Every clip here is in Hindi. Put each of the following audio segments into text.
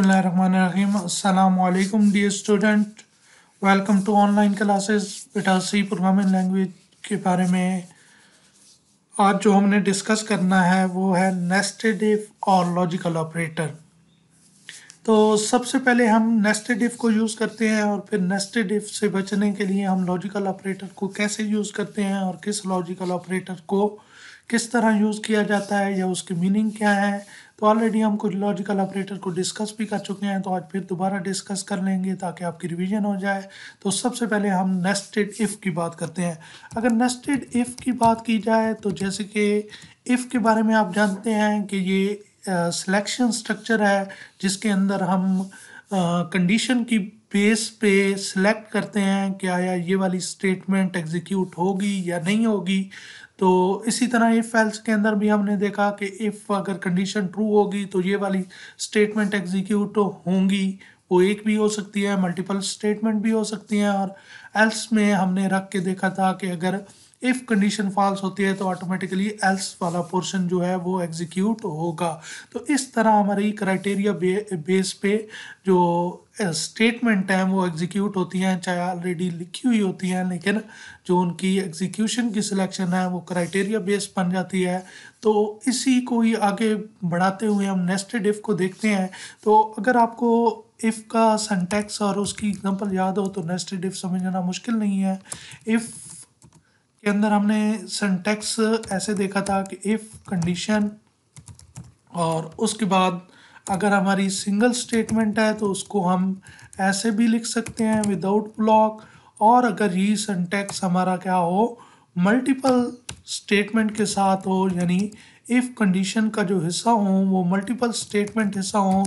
अल्लाम dear student welcome to online classes बेटा सी प्रोग्रामिंग लैंग्वेज के बारे में आज जो हमने डिस्कस करना है वो है नेस्टेड इफ और लॉजिकल ऑपरेटर तो सबसे पहले हम नेस्टेड इफ को यूज़ करते हैं और फिर नेस्टेड इफ से बचने के लिए हम लॉजिकल ऑपरेटर को कैसे यूज़ करते हैं और किस लॉजिकल ऑपरेटर को किस तरह यूज़ किया जाता है या उसकी मीनिंग क्या है तो ऑलरेडी हम कुछ लॉजिकल ऑपरेटर को डिस्कस भी कर चुके हैं तो आज फिर दोबारा डिस्कस कर लेंगे ताकि आपकी रिवीजन हो जाए तो सबसे पहले हम नेस्टेड इफ़ की बात करते हैं अगर नेस्टेड इफ़ की बात की जाए तो जैसे कि इफ़ के बारे में आप जानते हैं कि ये सिलेक्शन स्ट्रक्चर है जिसके अंदर हम कंडीशन की बेस पे सिलेक्ट करते हैं कि आया ये वाली स्टेटमेंट एग्जीक्यूट होगी या नहीं होगी तो इसी तरह इफ़ एल्स के अंदर भी हमने देखा कि इफ़ अगर कंडीशन ट्रू होगी तो ये वाली स्टेटमेंट एग्जीक्यूट होंगी वो एक भी हो सकती है मल्टीपल स्टेटमेंट भी हो सकती हैं और एल्स में हमने रख के देखा था कि अगर इफ कंडीशन फॉल्स होती है तो ऑटोमेटिकली एल्स वाला पोर्शन जो है वो एग्जीक्यूट होगा तो इस तरह हमारी क्राइटेरिया बेस पे जो स्टेटमेंट eh, हैं वो एग्जीक्यूट होती हैं चाहे ऑलरेडी लिखी हुई होती हैं लेकिन जो उनकी एग्जीक्यूशन की सिलेक्शन है वो क्राइटेरिया बेस बन जाती है तो इसी को ही आगे बढ़ाते हुए हम नेस्टेड इफ़ को देखते हैं तो अगर आपको इफ़ का सेंटेक्स और उसकी एग्जांपल याद हो तो नेस्टेड इफ़ समझना मुश्किल नहीं है इफ़ के अंदर हमने सिंटेक्स ऐसे देखा था कि इफ़ कंडीशन और उसके बाद अगर हमारी सिंगल स्टेटमेंट है तो उसको हम ऐसे भी लिख सकते हैं विदाउट ब्लॉक और अगर ये सिंटेक्स हमारा क्या हो मल्टीपल स्टेटमेंट के साथ हो यानी इफ़ कंडीशन का जो हिस्सा हो वो मल्टीपल स्टेटमेंट हिस्सा हो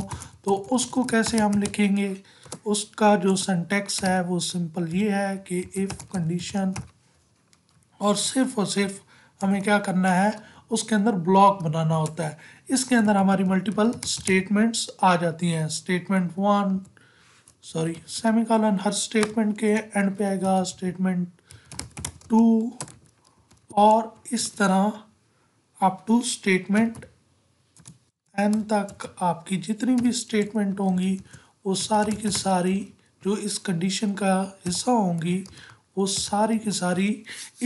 तो उसको कैसे हम लिखेंगे उसका जो सेंटेक्स है वो सिंपल ये है कि इफ़ कंडीशन और सिर्फ और सिर्फ हमें क्या करना है उसके अंदर ब्लॉक बनाना होता है इसके अंदर हमारी मल्टीपल स्टेटमेंट्स आ जाती हैं स्टेटमेंट वन सॉरी कॉलन हर स्टेटमेंट के एंड पे आएगा स्टेटमेंट टू और इस तरह अप टू स्टेटमेंट एन तक आपकी जितनी भी स्टेटमेंट होंगी वो सारी की सारी जो इस कंडीशन का हिस्सा होंगी वो सारी की सारी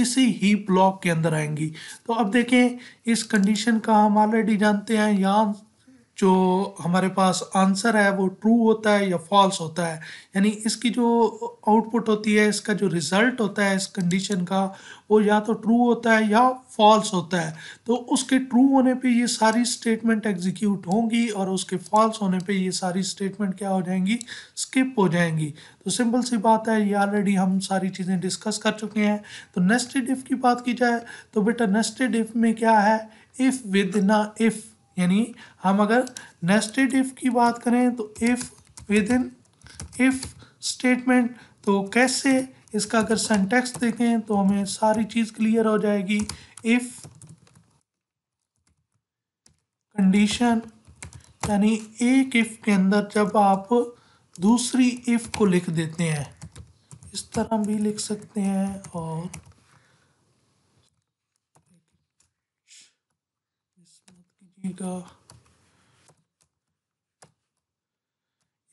इसी ही ब्लॉक के अंदर आएंगी तो अब देखें इस कंडीशन का हम ऑलरेडी जानते हैं यहाँ जो हमारे पास आंसर है वो ट्रू होता है या फॉल्स होता है यानी इसकी जो आउटपुट होती है इसका जो रिज़ल्ट होता है इस कंडीशन का वो या तो ट्रू होता है या फॉल्स होता है तो उसके ट्रू होने पे ये सारी स्टेटमेंट एग्जीक्यूट होंगी और उसके फॉल्स होने पे ये सारी स्टेटमेंट क्या हो जाएंगी स्किप हो जाएंगी तो सिंपल सी बात है ये ऑलरेडी हम सारी चीज़ें डिस्कस कर चुके हैं तो नेस्टेड इफ़ की बात की जाए तो बेटा नेस्टेड इफ़ में क्या है इफ़ विद ना इफ़ यानी हम अगर नेस्टेड इफ़ की बात करें तो if within if statement तो कैसे इसका अगर सेंटेक्स देखें तो हमें सारी चीज़ क्लियर हो जाएगी इफ़ कंडीशन यानी एक इफ़ के अंदर जब आप दूसरी इफ़ को लिख देते हैं इस तरह भी लिख सकते हैं और का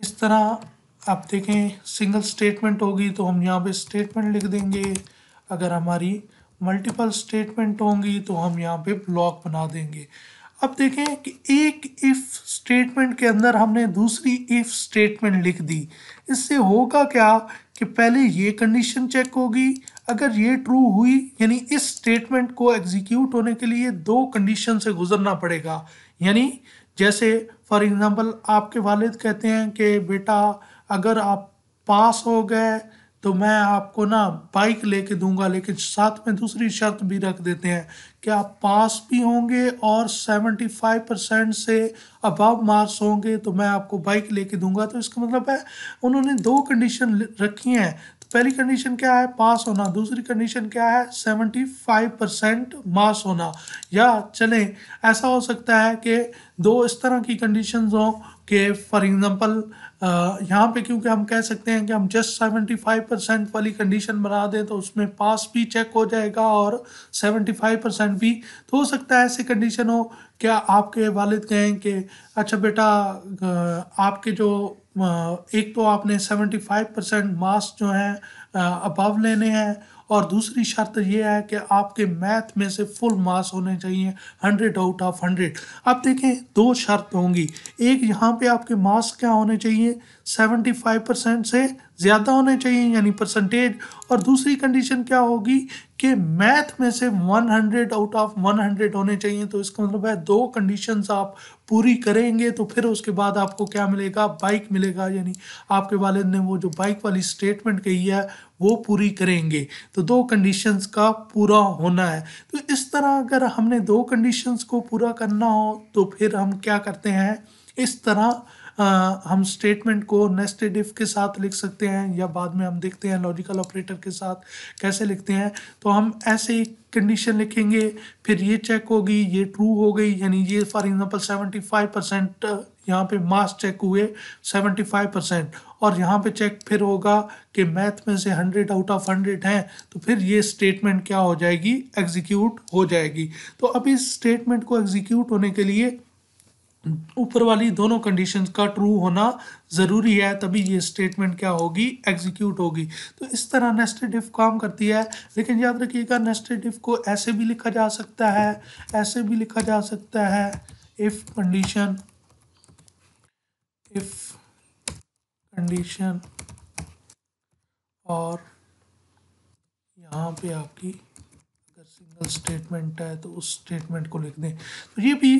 इस तरह आप देखें सिंगल स्टेटमेंट होगी तो हम यहाँ पे स्टेटमेंट लिख देंगे अगर हमारी मल्टीपल स्टेटमेंट होंगी तो हम यहाँ पे ब्लॉक बना देंगे अब देखें कि एक इफ़ स्टेटमेंट के अंदर हमने दूसरी इफ़ स्टेटमेंट लिख दी इससे होगा क्या कि पहले ये कंडीशन चेक होगी अगर ये ट्रू हुई यानी इस स्टेटमेंट को एग्जीक्यूट होने के लिए दो कंडीशन से गुजरना पड़ेगा यानी जैसे फॉर एग्ज़ाम्पल आपके वालिद कहते हैं कि बेटा अगर आप पास हो गए तो मैं आपको ना बाइक लेके दूंगा लेकिन साथ में दूसरी शर्त भी रख देते हैं कि आप पास भी होंगे और 75 परसेंट से अबव मार्क्स होंगे तो मैं आपको बाइक लेके दूंगा तो इसका मतलब है उन्होंने दो कंडीशन रखी हैं पहली कंडीशन क्या है पास होना दूसरी कंडीशन क्या है 75 परसेंट मास होना या चलें ऐसा हो सकता है कि दो इस तरह की कंडीशन हों कि फॉर एग्ज़ाम्पल यहाँ पे क्योंकि हम कह सकते हैं कि हम जस्ट 75 परसेंट वाली कंडीशन बना दें तो उसमें पास भी चेक हो जाएगा और 75 परसेंट भी तो हो सकता है ऐसी कंडीशन हो क्या आपके वालिद कहें कि अच्छा बेटा आपके जो एक तो आपने 75 परसेंट मार्क्स जो हैं अबव लेने हैं और दूसरी शर्त यह है कि आपके मैथ में से फुल मार्क्स होने चाहिए हंड्रेड आउट ऑफ हंड्रेड अब देखें दो शर्त होंगी एक यहाँ पे आपके मार्क्स क्या होने चाहिए सेवेंटी फाइव परसेंट से ज़्यादा होने चाहिए यानी परसेंटेज और दूसरी कंडीशन क्या होगी कि मैथ में से 100 आउट ऑफ 100 होने चाहिए तो इसका मतलब है दो कंडीशंस आप पूरी करेंगे तो फिर उसके बाद आपको क्या मिलेगा बाइक मिलेगा यानी आपके वालद ने वो जो बाइक वाली स्टेटमेंट कही है वो पूरी करेंगे तो दो कंडीशंस का पूरा होना है तो इस तरह अगर हमने दो कंडीशंस को पूरा करना हो तो फिर हम क्या करते हैं इस तरह हम स्टेटमेंट को नेस्टेड इफ के साथ लिख सकते हैं या बाद में हम देखते हैं लॉजिकल ऑपरेटर के साथ कैसे लिखते हैं तो हम ऐसे ही कंडीशन लिखेंगे फिर ये चेक होगी ये ट्रू हो गई यानी ये फॉर एग्जांपल 75 परसेंट यहाँ पे मास चेक हुए 75 परसेंट और यहाँ पे चेक फिर होगा कि मैथ में से 100 आउट ऑफ 100 हैं तो फिर ये स्टेटमेंट क्या हो जाएगी एग्जीक्यूट हो जाएगी तो अभी इस स्टेटमेंट को एग्जीक्यूट होने के लिए ऊपर वाली दोनों कंडीशंस का ट्रू होना ज़रूरी है तभी ये स्टेटमेंट क्या होगी एग्जीक्यूट होगी तो इस तरह नेस्टेड इफ काम करती है लेकिन याद रखिएगा नेस्टेड इफ को ऐसे भी लिखा जा सकता है ऐसे भी लिखा जा सकता है इफ़ कंडीशन इफ़ कंडीशन और यहाँ पे आपकी स्टेटमेंट है तो उस स्टेटमेंट को लिख दें तो ये भी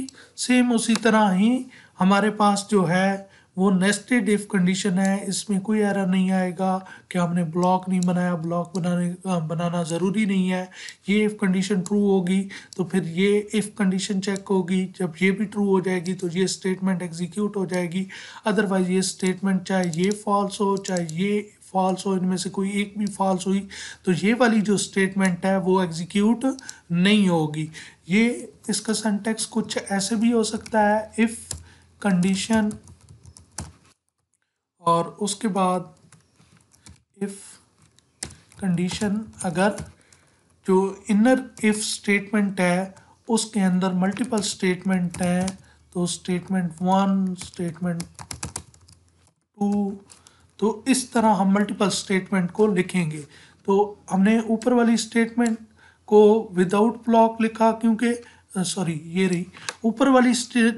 सेम उसी तरह ही हमारे पास जो है वो नेस्टेड इफ कंडीशन है इसमें कोई एरर नहीं आएगा कि हमने ब्लॉक नहीं बनाया ब्लॉक बनाने बनाना ज़रूरी नहीं है ये इफ़ कंडीशन ट्रू होगी तो फिर ये इफ़ कंडीशन चेक होगी जब ये भी ट्रू हो जाएगी तो ये स्टेटमेंट एग्जीक्यूट हो जाएगी अदरवाइज़ ये स्टेटमेंट चाहे ये फॉल्स हो चाहे ये फॉल्स हो इनमें से कोई एक भी फॉल्स हुई तो ये वाली जो स्टेटमेंट है वो एग्जीक्यूट नहीं होगी ये इसका सेंटेक्स कुछ ऐसे भी हो सकता है इफ़ कंडीशन और उसके बाद इफ़ कंडीशन अगर जो इनर इफ़ स्टेटमेंट है उसके अंदर मल्टीपल स्टेटमेंट हैं तो स्टेटमेंट वन स्टेटमेंट टू तो इस तरह हम मल्टीपल स्टेटमेंट को लिखेंगे तो हमने ऊपर वाली स्टेटमेंट को विदाउट ब्लॉक लिखा क्योंकि सॉरी ये रही ऊपर वाली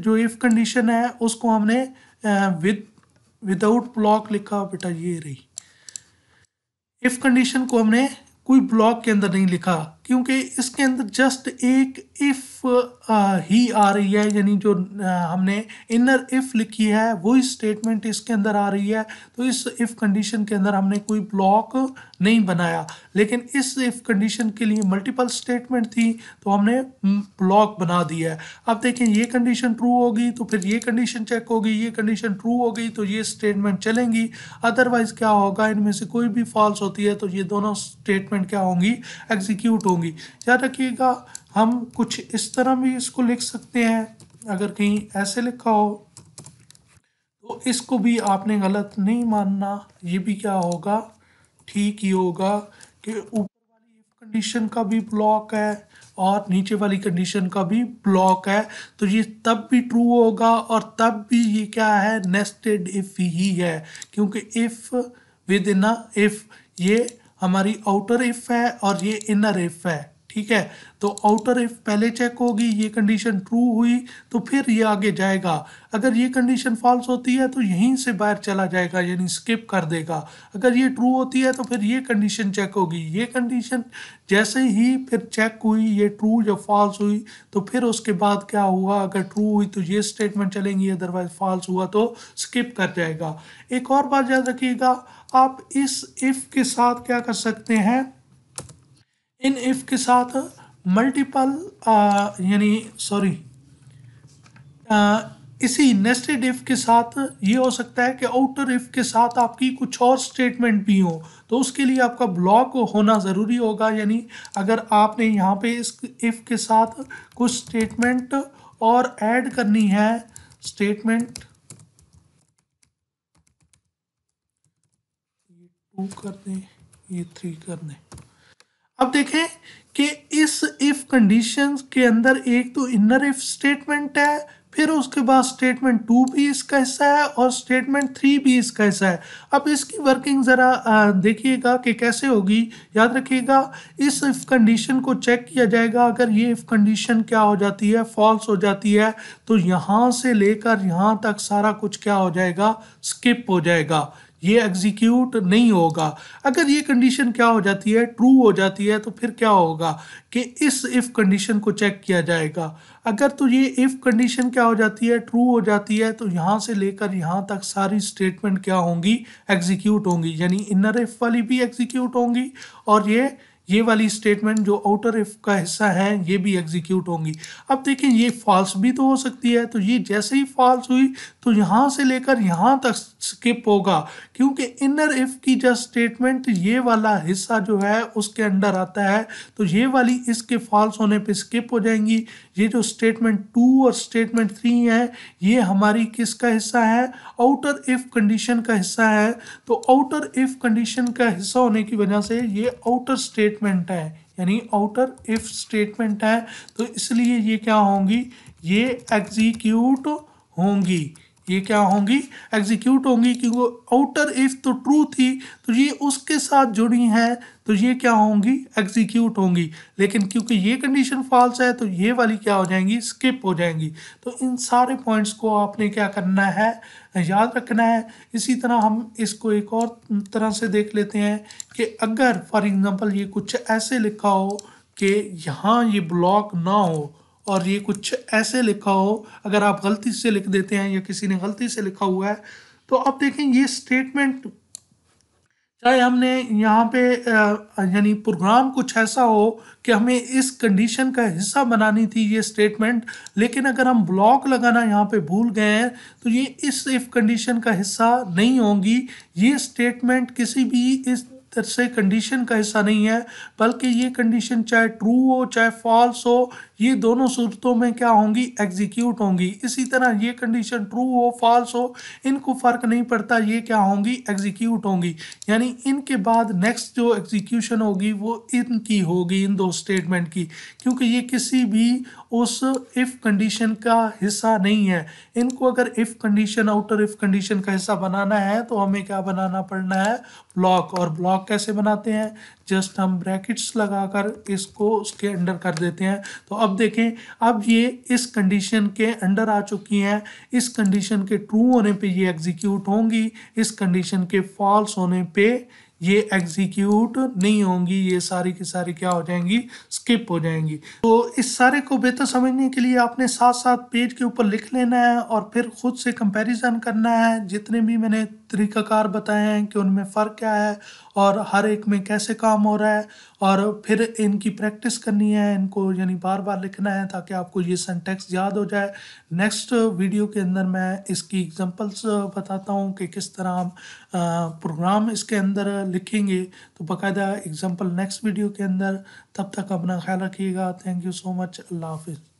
जो इफ़ कंडीशन है उसको हमने विद विदाउट ब्लॉक लिखा बेटा ये रही इफ़ कंडीशन को हमने कोई ब्लॉक के अंदर नहीं लिखा क्योंकि इसके अंदर जस्ट एक इफ़ ही आ रही है यानी जो हमने इनर इफ़ लिखी है वही स्टेटमेंट इसके अंदर आ रही है तो इस इफ़ कंडीशन के अंदर हमने कोई ब्लॉक नहीं बनाया लेकिन इस इफ़ कंडीशन के लिए मल्टीपल स्टेटमेंट थी तो हमने ब्लॉक हम्म, बना दिया है अब देखें ये कंडीशन ट्रू होगी तो फिर ये कंडीशन चेक होगी ये कंडीशन ट्रू होगी तो ये स्टेटमेंट चलेंगी अदरवाइज़ क्या होगा इनमें से कोई भी फॉल्स होती है तो ये दोनों स्टेटमेंट क्या होंगी एग्जीक्यूट होंगी होंगी याद रखिएगा हम कुछ इस तरह भी इसको लिख सकते हैं अगर कहीं ऐसे लिखा हो तो इसको भी आपने गलत नहीं मानना ये भी क्या होगा ठीक ही होगा कि ऊपर वाली कंडीशन का भी ब्लॉक है और नीचे वाली कंडीशन का भी ब्लॉक है तो ये तब भी ट्रू होगा और तब भी ये क्या है नेस्टेड इफ़ ही है क्योंकि इफ़ विद इन इफ़ ये हमारी आउटर इफ है और ये इनर इफ है ठीक है तो आउटर इफ पहले चेक होगी ये कंडीशन ट्रू हुई तो फिर ये आगे जाएगा अगर ये कंडीशन फॉल्स होती है तो यहीं से बाहर चला जाएगा यानी स्किप कर देगा अगर ये ट्रू होती है तो फिर ये कंडीशन चेक होगी ये कंडीशन जैसे ही फिर चेक हुई ये ट्रू या फॉल्स हुई तो फिर उसके बाद क्या हुआ अगर ट्रू हुई तो ये स्टेटमेंट चलेंगी अदरवाइज फॉल्स हुआ तो स्किप कर जाएगा एक और बात याद रखिएगा आप इस इफ़ के साथ क्या कर सकते हैं इन इफ के साथ मल्टीपल यानी सॉरी इसी नेस्टेड इफ के साथ ये हो सकता है कि आउटर इफ के साथ आपकी कुछ और स्टेटमेंट भी हो तो उसके लिए आपका ब्लॉक होना ज़रूरी होगा यानी अगर आपने यहाँ पे इस इफ़ के साथ कुछ स्टेटमेंट और ऐड करनी है स्टेटमेंट टू कर दें ये थ्री कर दें अब देखें कि इस इफ़ कंडीशन के अंदर एक तो इनर इफ स्टेटमेंट है फिर उसके बाद स्टेटमेंट टू भी इसका हिस्सा है और स्टेटमेंट थ्री भी इसका हिस्सा है अब इसकी वर्किंग ज़रा देखिएगा कि कैसे होगी याद रखिएगा इस इफ़ कंडीशन को चेक किया जाएगा अगर ये इफ़ कंडीशन क्या हो जाती है फॉल्स हो जाती है तो यहाँ से लेकर यहाँ तक सारा कुछ क्या हो जाएगा स्किप हो जाएगा ये एग्जीक्यूट नहीं होगा अगर ये कंडीशन क्या हो जाती है ट्रू हो जाती है तो फिर क्या होगा कि इस इफ़ कंडीशन को चेक किया जाएगा अगर तो ये इफ़ कंडीशन क्या हो जाती है ट्रू हो जाती है तो यहाँ से लेकर यहाँ तक सारी स्टेटमेंट क्या होंगी एग्जीक्यूट होंगी यानी इनर इफ़ वाली भी एग्जीक्यूट होंगी और ये ये वाली स्टेटमेंट जो आउटर इफ का हिस्सा है ये भी एग्जीक्यूट होंगी अब देखें ये फॉल्स भी तो हो सकती है तो ये जैसे ही फॉल्स हुई तो यहाँ से लेकर यहाँ तक स्किप होगा क्योंकि इनर इफ की जो स्टेटमेंट ये वाला हिस्सा जो है उसके अंडर आता है तो ये वाली इसके फॉल्स होने पे स्किप हो जाएंगी ये जो स्टेटमेंट टू और स्टेटमेंट थ्री है ये हमारी किसका हिस्सा है आउटर इफ कंडीशन का हिस्सा है तो आउटर इफ कंडीशन का हिस्सा होने की वजह से ये आउटर स्टेटमेंट है यानी आउटर इफ स्टेटमेंट है तो इसलिए ये क्या होंगी ये एग्जीक्यूट होंगी ये क्या होंगी एग्जीक्यूट होंगी क्योंकि आउटर इफ़ तो ट्रू थी तो ये उसके साथ जुड़ी है तो ये क्या होंगी एग्जीक्यूट होंगी लेकिन क्योंकि ये कंडीशन फॉल्स है तो ये वाली क्या हो जाएंगी स्किप हो जाएंगी तो इन सारे पॉइंट्स को आपने क्या करना है याद रखना है इसी तरह हम इसको एक और तरह से देख लेते हैं कि अगर फॉर एग्ज़ाम्पल ये कुछ ऐसे लिखा हो कि यहाँ ये ब्लॉक ना हो और ये कुछ ऐसे लिखा हो अगर आप गलती से लिख देते हैं या किसी ने गलती से लिखा हुआ है तो आप देखें ये स्टेटमेंट चाहे हमने यहाँ पे यानी प्रोग्राम कुछ ऐसा हो कि हमें इस कंडीशन का हिस्सा बनानी थी ये स्टेटमेंट लेकिन अगर हम ब्लॉक लगाना यहाँ पे भूल गए हैं तो ये इस इफ़ कंडीशन का हिस्सा नहीं होंगी ये स्टेटमेंट किसी भी इस तरह से कंडीशन का हिस्सा नहीं है बल्कि ये कंडीशन चाहे ट्रू हो चाहे फॉल्स हो ये दोनों सूरतों में क्या होंगी एग्जीक्यूट होंगी इसी तरह ये कंडीशन ट्रू हो फॉल्स हो इनको फ़र्क नहीं पड़ता ये क्या होंगी एग्जीक्यूट होंगी यानी इनके बाद नेक्स्ट जो एग्जीक्यूशन होगी वो इनकी होगी इन दो स्टेटमेंट की क्योंकि ये किसी भी उस इफ़ कंडीशन का हिस्सा नहीं है इनको अगर if condition outer if condition का हिस्सा बनाना है तो हमें क्या बनाना पड़ना है ब्लॉक और ब्लॉक कैसे बनाते हैं जस्ट हम ब्रैकेट्स लगाकर इसको उसके अंडर कर देते हैं तो अब देखें अब ये इस कंडीशन के अंडर आ चुकी हैं इस कंडीशन के ट्रू होने पे ये एग्जीक्यूट होंगी इस कंडीशन के फॉल्स होने पे ये एग्जीक्यूट नहीं होंगी ये सारी की सारी क्या हो जाएंगी स्किप हो जाएंगी तो इस सारे को बेहतर समझने के लिए आपने साथ साथ पेज के ऊपर लिख लेना है और फिर खुद से कंपैरिजन करना है जितने भी मैंने तरीकाकार बताए हैं कि उनमें फ़र्क क्या है और हर एक में कैसे काम हो रहा है और फिर इनकी प्रैक्टिस करनी है इनको यानी बार बार लिखना है ताकि आपको ये सेंटेक्स याद हो जाए नेक्स्ट वीडियो के अंदर मैं इसकी एग्जांपल्स बताता हूँ कि किस तरह हम प्रोग्राम इसके अंदर लिखेंगे तो बाकायदा एग्ज़ाम्पल नेक्स्ट वीडियो के अंदर तब तक अपना ख्याल रखिएगा थैंक यू सो मच अल्लाह हाफिज़